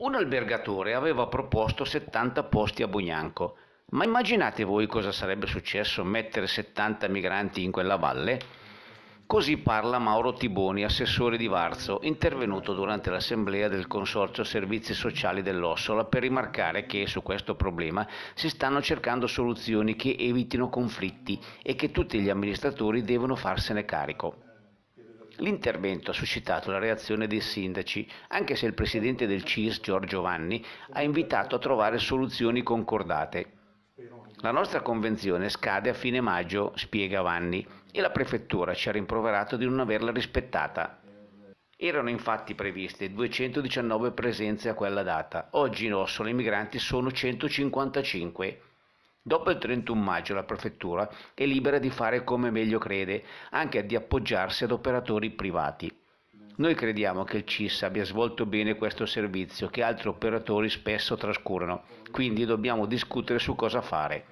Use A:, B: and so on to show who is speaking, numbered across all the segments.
A: Un albergatore aveva proposto 70 posti a Bugnanco, ma immaginate voi cosa sarebbe successo mettere 70 migranti in quella valle? Così parla Mauro Tiboni, assessore di Varzo, intervenuto durante l'assemblea del Consorzio Servizi Sociali dell'Ossola per rimarcare che su questo problema si stanno cercando soluzioni che evitino conflitti e che tutti gli amministratori devono farsene carico. L'intervento ha suscitato la reazione dei sindaci, anche se il presidente del CIS, Giorgio Vanni, ha invitato a trovare soluzioni concordate. La nostra convenzione scade a fine maggio, spiega Vanni, e la prefettura ci ha rimproverato di non averla rispettata. Erano infatti previste 219 presenze a quella data, oggi in Ossola i migranti sono 155. Dopo il 31 maggio la prefettura è libera di fare come meglio crede, anche di appoggiarsi ad operatori privati. Noi crediamo che il CIS abbia svolto bene questo servizio che altri operatori spesso trascurano, quindi dobbiamo discutere su cosa fare.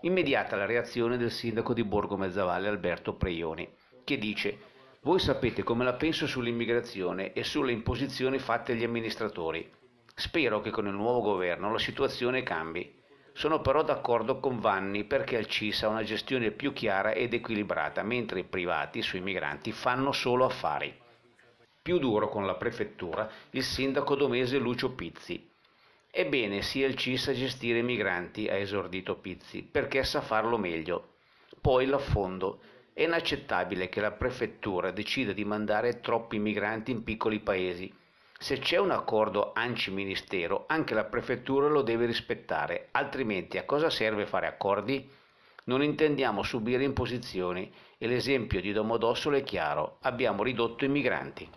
A: Immediata la reazione del sindaco di Borgo Mezzavalle Alberto Preioni, che dice voi sapete come la penso sull'immigrazione e sulle imposizioni fatte agli amministratori. Spero che con il nuovo governo la situazione cambi. Sono però d'accordo con Vanni perché il CIS ha una gestione più chiara ed equilibrata, mentre i privati sui migranti fanno solo affari. Più duro con la prefettura il sindaco domese Lucio Pizzi. Ebbene sia il CIS a gestire i migranti, ha esordito Pizzi, perché sa farlo meglio. Poi l'affondo. È inaccettabile che la prefettura decida di mandare troppi migranti in piccoli paesi se c'è un accordo ANCI-Ministero, anche la Prefettura lo deve rispettare, altrimenti a cosa serve fare accordi? Non intendiamo subire imposizioni e l'esempio di Domodossolo è chiaro, abbiamo ridotto i migranti.